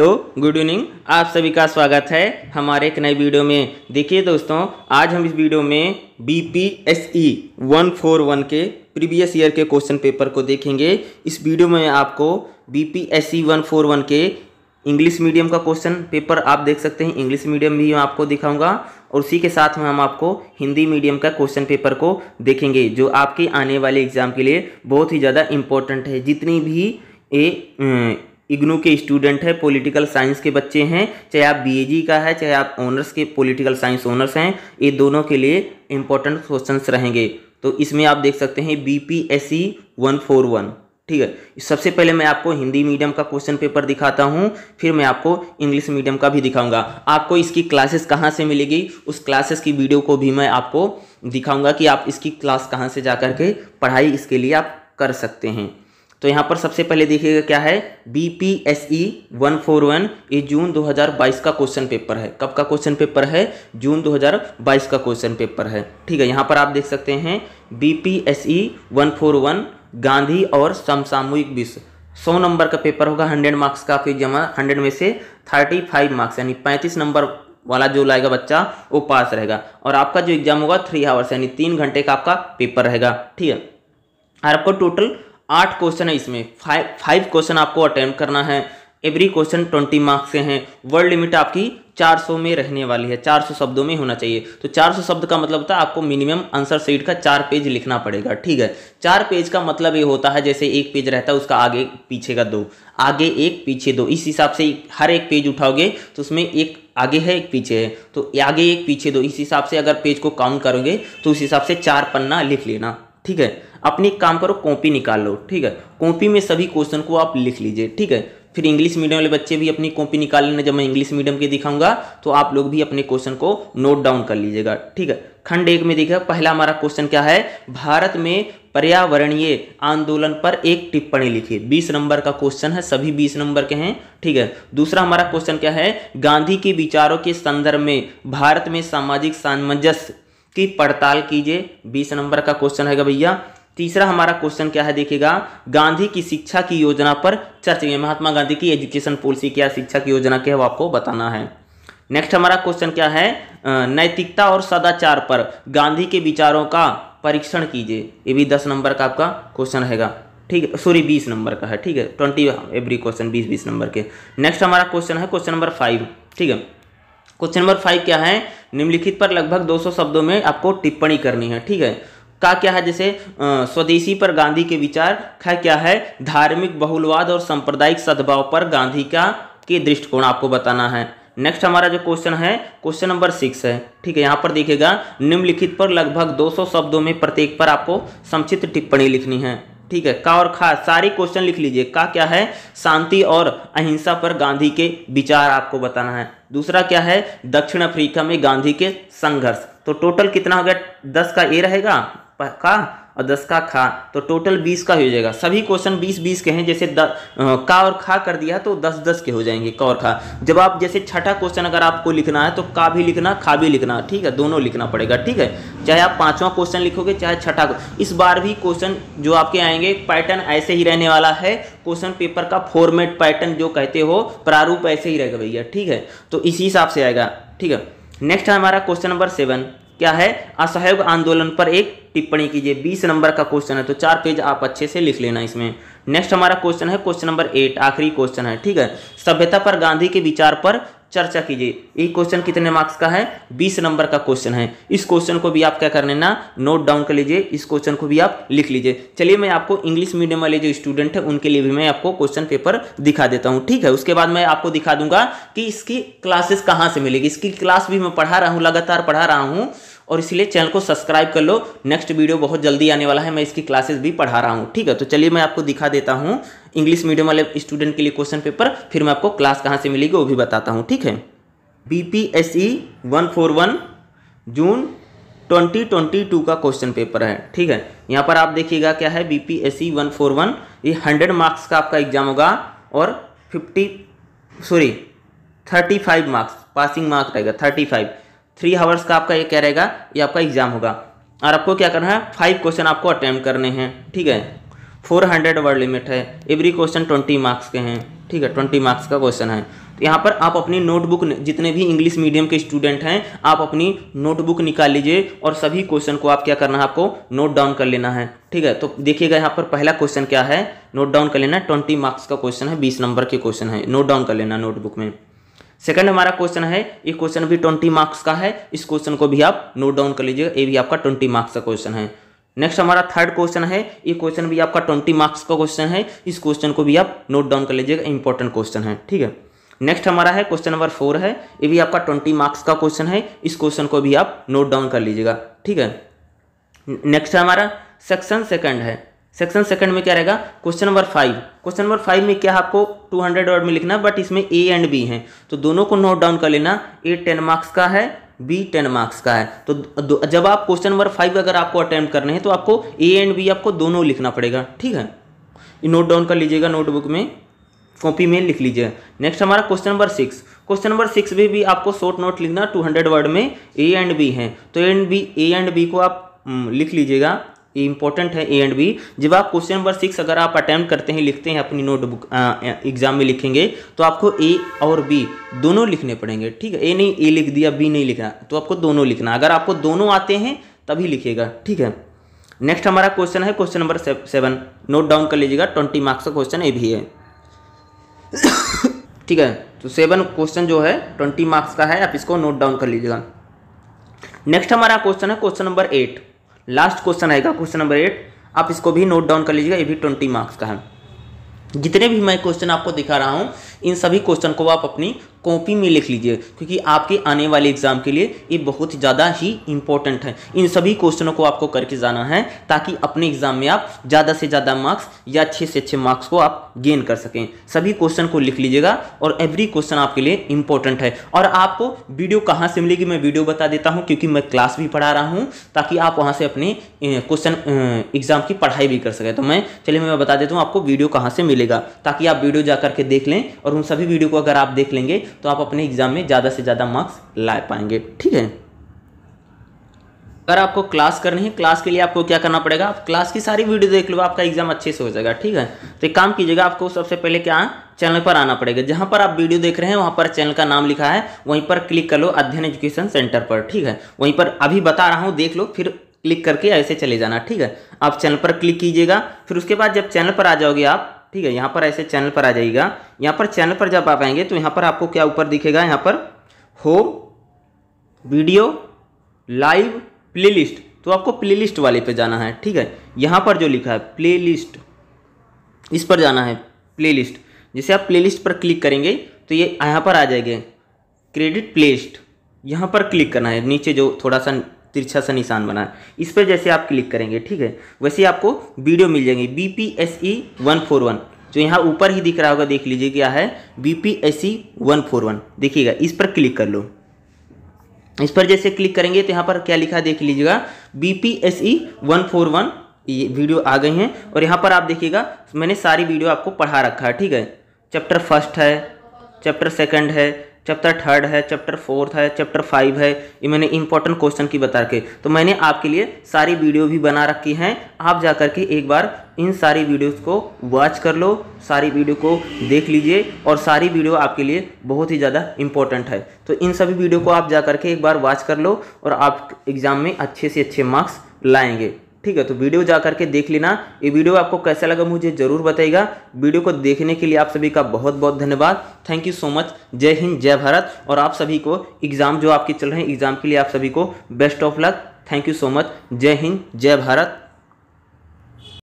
hello तो good evening आप सभी का स्वागत है हमारे एक नए वीडियो में देखिए दोस्तों आज हम इस वीडियो में B P S E one four one के प्रीवियस ईयर के क्वेश्चन पेपर को देखेंगे इस वीडियो में आपको B P S E one four one के इंग्लिश मीडियम का क्वेश्चन पेपर आप देख सकते हैं इंग्लिश मीडियम भी मैं आपको दिखाऊंगा और उसी के साथ में हम आपको हिंदी मीडियम का क्वेश्चन पेपर को देखेंगे जो आपके आने वाले एग्जाम के लिए बहुत ही ज़्यादा इम्पोर्टेंट है जितनी भी ए इग्नू के स्टूडेंट है पॉलिटिकल साइंस के बच्चे हैं चाहे आप बीएजी का है चाहे आप ऑनर्स के पॉलिटिकल साइंस ऑनर्स हैं ये दोनों के लिए इंपॉर्टेंट क्वेश्चंस रहेंगे तो इसमें आप देख सकते हैं B P S C one four one ठीक है सबसे पहले मैं आपको हिंदी मीडियम का क्वेश्चन पेपर दिखाता हूँ फिर मैं आपको इंग्लिश मीडियम का भी दिखाऊंगा आपको इसकी क्लासेस कहाँ से मिलेगी उस क्लासेस की वीडियो को भी मैं आपको दिखाऊंगा कि आप इसकी क्लास कहाँ से जा कर के पढ़ाई इसके लिए आप कर सकते हैं तो यहाँ पर सबसे पहले देखिएगा क्या है B P S E one four one ये जून 2022 का क्वेश्चन पेपर है कब का क्वेश्चन पेपर है जून 2022 का क्वेश्चन पेपर है ठीक है यहाँ पर आप देख सकते हैं B P S E one four one Gandhi और समसामूहिक विश्व सौ नंबर का पेपर होगा हंड्रेड मार्क्स का फिर जमा हंड्रेड में से थर्टी फाइव मार्क्स यानी पैंतीस नंबर वाला जो लाएगा बच्चा वो पास रहेगा और आपका जो एग्जाम होगा थ्री आवर्स यानी तीन घंटे का आपका पेपर रहेगा ठीक है और आपको टोटल आठ क्वेश्चन है इसमें फाइव फाइव क्वेश्चन आपको अटेम्प्ट करना है एवरी क्वेश्चन ट्वेंटी मार्क्स से हैं वर्ड लिमिट आपकी 400 में रहने वाली है 400 शब्दों में होना चाहिए तो 400 शब्द का मतलब होता है आपको मिनिमम आंसर सीट का चार पेज लिखना पड़ेगा ठीक है चार पेज का मतलब ये होता है जैसे एक पेज रहता है उसका आगे पीछे का दो आगे एक पीछे दो इस हिसाब से हर एक पेज उठाओगे तो उसमें एक आगे है एक पीछे है तो आगे एक पीछे दो इस हिसाब से अगर पेज को काउंट करोगे तो उस हिसाब से चार पन्ना लिख लेना ठीक है अपने एक काम करो कॉपी निकाल लो ठीक है कॉपी में सभी क्वेश्चन को आप लिख लीजिए ठीक है फिर इंग्लिश मीडियम वाले बच्चे भी अपनी कॉपी निकाल लेना जब मैं इंग्लिश मीडियम के दिखाऊंगा तो आप लोग भी अपने क्वेश्चन को नोट डाउन कर लीजिएगा ठीक है खंड एक में देखिएगा पहला हमारा क्वेश्चन क्या है भारत में पर्यावरणीय आंदोलन पर एक टिप्पणी लिखिए 20 नंबर का क्वेश्चन है सभी 20 नंबर के हैं ठीक है दूसरा हमारा क्वेश्चन क्या है गांधी के विचारों के संदर्भ में भारत में सामाजिक सामंजस्य की पड़ताल कीजिए बीस नंबर का क्वेश्चन है भैया तीसरा हमारा क्वेश्चन क्या है देखिएगा गांधी की शिक्षा की योजना पर चर्चा महात्मा गांधी की एजुकेशन पॉलिसी क्या शिक्षा की योजना क्या है वो आपको बताना है नेक्स्ट हमारा क्वेश्चन क्या है नैतिकता और सदाचार पर गांधी के विचारों का परीक्षण कीजिए ये भी दस नंबर का आपका क्वेश्चन रहेगा ठीक है सॉरी बीस नंबर का है ठीक है ट्वेंटी एवरी क्वेश्चन बीस बीस नंबर के नेक्स्ट हमारा क्वेश्चन है क्वेश्चन नंबर फाइव ठीक है क्वेश्चन नंबर फाइव क्या है निम्नलिखित पर लगभग 200 शब्दों में आपको टिप्पणी करनी है ठीक है का क्या है जैसे स्वदेशी पर गांधी के विचार का क्या है धार्मिक बहुलवाद और सांप्रदायिक सद्भाव पर गांधी का के दृष्टिकोण आपको बताना है नेक्स्ट हमारा जो क्वेश्चन है क्वेश्चन नंबर सिक्स है ठीक है यहाँ पर देखिएगा निम्नलिखित पर लगभग 200 शब्दों में प्रत्येक पर आपको संक्षिप्त टिप्पणी लिखनी है ठीक है का और खा सारी क्वेश्चन लिख लीजिए का क्या है शांति और अहिंसा पर गांधी के विचार आपको बताना है दूसरा क्या है दक्षिण अफ्रीका में गांधी के संघर्ष तो टोटल कितना हो गया दस का ए रहेगा का और दस का खा तो टोटल बीस का हो जाएगा सभी क्वेश्चन बीस बीस के हैं जैसे द, आ, का और खा कर दिया तो दस दस के हो जाएंगे का और खा जब आप जैसे छठा क्वेश्चन अगर आपको लिखना है तो का भी लिखना खा भी लिखना ठीक है दोनों लिखना पड़ेगा ठीक है चाहे आप पाँचवा क्वेश्चन लिखोगे चाहे छठा इस बार भी क्वेश्चन जो आपके आएंगे पैटर्न ऐसे ही रहने वाला है क्वेश्चन पेपर का फॉर्मेट पैटर्न जो कहते हो प्रारूप ऐसे ही रहेगा भैया ठीक है तो इसी हिसाब से आएगा ठीक है नेक्स्ट है हमारा क्वेश्चन नंबर सेवन क्या है असहयोग आंदोलन पर एक टिप्पणी कीजिए बीस नंबर का क्वेश्चन है तो चार पेज आप अच्छे से लिख लेना इसमें नेक्स्ट हमारा क्वेश्चन है क्वेश्चन नंबर एट आखिरी क्वेश्चन है ठीक है सभ्यता पर गांधी के विचार पर चर्चा कीजिए ये क्वेश्चन कितने मार्क्स का है बीस नंबर का क्वेश्चन है इस क्वेश्चन को भी आप क्या करने ना नोट डाउन कर लीजिए इस क्वेश्चन को भी आप लिख लीजिए चलिए मैं आपको इंग्लिश मीडियम वाले जो स्टूडेंट है उनके लिए भी मैं आपको क्वेश्चन पेपर दिखा देता हूँ ठीक है उसके बाद मैं आपको दिखा दूंगा कि इसकी क्लासेस कहाँ से मिलेगी इसकी क्लास भी मैं पढ़ा रहा हूँ लगातार पढ़ा रहा हूँ और इसलिए चैनल को सब्सक्राइब कर लो नेक्स्ट वीडियो बहुत जल्दी आने वाला है मैं इसकी क्लासेस भी पढ़ा रहा हूँ ठीक है तो चलिए मैं आपको दिखा देता हूँ इंग्लिश मीडियम वाले स्टूडेंट के लिए क्वेश्चन पेपर फिर मैं आपको क्लास कहाँ से मिलेगी वो भी बताता हूँ ठीक है B P S E one four one जून 2022 का क्वेश्चन पेपर है ठीक है यहाँ पर आप देखिएगा क्या है B P S E one four one ये हंड्रेड मार्क्स का आपका एग्जाम होगा और fifty sorry thirty five marks passing marks रहेगा थर्टी फाइव थ्री हावर्स का आपका ये क्या रहेगा ये आपका एग्जाम होगा और आपको क्या करना है फाइव क्वेश्चन आपको अटैम्प्ट करने हैं ठीक है फोर हंड्रेड वर्ड लिमिट है एवरी क्वेश्चन ट्वेंटी मार्क्स के हैं ठीक है ट्वेंटी मार्क्स का क्वेश्चन है तो यहाँ पर आप अपनी नोटबुक जितने भी इंग्लिश मीडियम के स्टूडेंट हैं आप अपनी नोटबुक निकाल लीजिए और सभी क्वेश्चन को आप क्या करना है आपको नोट डाउन कर लेना है ठीक है तो देखिएगा यहाँ पर पहला क्वेश्चन क्या है नोट डाउन कर लेना है ट्वेंटी मार्क्स का क्वेश्चन है बीस नंबर के क्वेश्चन है नोट डाउन कर लेना नोटबुक में सेकंड हमारा क्वेश्चन है ये क्वेश्चन भी ट्वेंटी मार्क्स का है इस क्वेश्चन को भी आप नोट डाउन कर लीजिएगा ये भी आपका ट्वेंटी मार्क्स का क्वेश्चन है नेक्स्ट हमारा थर्ड क्वेश्चन है ये क्वेश्चन भी आपका ट्वेंटी मार्क्स का क्वेश्चन है इस क्वेश्चन को भी आप नोट डाउन कर लीजिएगा इंपॉर्टेंट क्वेश्चन है ठीक है नेक्स्ट हमारा है क्वेश्चन नंबर फोर है ये भी आपका ट्वेंटी मार्क्स का क्वेश्चन है इस क्वेश्चन को भी आप नोट डाउन कर लीजिएगा ठीक है नेक्स्ट हमारा सेक्शन सेकंड है सेक्शन सेकंड में क्या रहेगा question number five question number five में क्या आपको टू हंड्रेड वर्ड में लिखना बट इसमें ए एंड बी हैं तो दोनों को नोट डाउन कर लेना ए टेन मार्क्स का है बी टेन मार्क्स का है तो जब आप क्वेश्चन नंबर फाइव अगर आपको अटैम्प्ट करने हैं तो आपको ए एंड बी आपको दोनों लिखना पड़ेगा ठीक है नोट डाउन कर लीजिएगा नोटबुक में कॉपी में लिख लीजिए नेक्स्ट हमारा question number six question number six में भी आपको शॉर्ट नोट लिखना टू हंड्रेड वर्ड में ए एंड बी हैं तो and B A and B को आप हम्म, लिख लीजिएगा ये इंपॉर्टेंट है ए एंड बी जब आप क्वेश्चन नंबर सिक्स अगर आप अटैम्प्ट करते हैं लिखते हैं अपनी नोटबुक एग्जाम में लिखेंगे तो आपको ए और बी दोनों लिखने पड़ेंगे ठीक है ए नहीं ए लिख दिया बी नहीं लिखना तो आपको दोनों लिखना अगर आपको दोनों आते हैं तभी लिखिएगा ठीक है नेक्स्ट हमारा क्वेश्चन है question number seven note down कर लीजिएगा ट्वेंटी मार्क्स का क्वेश्चन ए भी है ठीक है तो सेवन क्वेश्चन जो है ट्वेंटी मार्क्स का है आप इसको नोट डाउन कर लीजिएगा नेक्स्ट हमारा क्वेश्चन है question number eight last question आएगा क्वेश्चन नंबर एट आप इसको भी नोट डाउन कर लीजिएगा ये भी ट्वेंटी मार्क्स का है जितने भी मैं क्वेश्चन आपको दिखा रहा हूँ इन सभी क्वेश्चन को आप अपनी कॉपी में लिख लीजिए क्योंकि आपके आने वाले एग्जाम के लिए ये बहुत ज़्यादा ही इंपॉर्टेंट है इन सभी क्वेश्चनों को आपको करके जाना है ताकि अपने एग्जाम में आप ज़्यादा से ज़्यादा मार्क्स या अच्छे से अच्छे मार्क्स को आप गेन कर सकें सभी क्वेश्चन को लिख लीजिएगा और एवरी क्वेश्चन आपके लिए इंपॉर्टेंट है और आपको वीडियो कहाँ से मिलेगी मैं वीडियो बता देता हूँ क्योंकि मैं क्लास भी पढ़ा रहा हूँ ताकि आप वहाँ से अपने क्वेश्चन एग्जाम की पढ़ाई भी कर सकें तो मैं चलिए मैं बता देता हूँ आपको वीडियो कहाँ से मिलेगा ताकि आप वीडियो जा करके देख लें और उन सभी वीडियो को अगर आप देख लेंगे तो आप अपने एग्ज़ाम में ज़्यादा से ज़्यादा मार्क्स ला पाएंगे ठीक है अगर आपको क्लास करनी है क्लास के लिए आपको क्या करना पड़ेगा आप क्लास की सारी वीडियो देख लो आपका एग्जाम अच्छे से हो जाएगा ठीक है तो एक काम कीजिएगा आपको सबसे पहले क्या चैनल पर आना पड़ेगा जहाँ पर आप वीडियो देख रहे हैं वहाँ पर चैनल का नाम लिखा है वहीं पर क्लिक कर लो अध्ययन एजुकेशन सेंटर पर ठीक है वहीं पर अभी बता रहा हूँ देख लो फिर क्लिक करके ऐसे चले जाना ठीक है आप चैनल पर क्लिक कीजिएगा फिर उसके बाद जब चैनल पर आ जाओगे आप ठीक है यहाँ पर ऐसे चैनल पर आ जाइएगा यहाँ पर चैनल पर जब आप आएंगे तो यहाँ पर आपको क्या ऊपर दिखेगा यहाँ पर होम वीडियो लाइव प्लेलिस्ट तो आपको प्लेलिस्ट वाले पे जाना है ठीक है यहाँ पर जो लिखा है प्लेलिस्ट इस पर जाना है प्लेलिस्ट जैसे आप प्लेलिस्ट पर क्लिक करेंगे तो ये यहाँ पर आ जाएंगे क्रेडिट प्लेस्ट यहाँ पर क्लिक करना है नीचे जो थोड़ा सा तिरछा सा निशान बना है इस पर जैसे आप क्लिक करेंगे ठीक है वैसे आपको वीडियो मिल जाएंगे B P S E one four one जो तो यहाँ ऊपर ही दिख रहा होगा देख लीजिए क्या है B P S E one four one देखिएगा इस पर क्लिक कर लो इस पर जैसे क्लिक करेंगे तो यहाँ पर क्या लिखा देख लीजिएगा B P S E one four one ये वीडियो आ गई हैं और यहाँ पर आप देखिएगा मैंने सारी वीडियो आपको पढ़ा रखा है ठीक है चैप्टर फर्स्ट है चैप्टर सेकंड है चैप्टर थर्ड है चैप्टर फोर्थ है चैप्टर फाइव है ये मैंने इंपॉर्टेंट क्वेश्चन की बता रखे तो मैंने आपके लिए सारी वीडियो भी बना रखी हैं आप जा कर के एक बार इन सारी वीडियोस को वॉच कर लो सारी वीडियो को देख लीजिए और सारी वीडियो आपके लिए बहुत ही ज़्यादा इंपॉर्टेंट है तो इन सभी वीडियो को आप जा कर के एक बार वॉच कर लो और आप एग्ज़ाम में अच्छे से अच्छे मार्क्स लाएंगे ठीक है तो वीडियो जा करके देख लेना ये वीडियो आपको कैसा लगा मुझे जरूर बताएगा वीडियो को देखने के लिए आप सभी का बहुत बहुत धन्यवाद थैंक यू सो मच जय हिंद जय भारत और आप सभी को एग्ज़ाम जो आपके चल रहे हैं एग्ज़ाम के लिए आप सभी को best of luck thank you so much जय हिंद जय भारत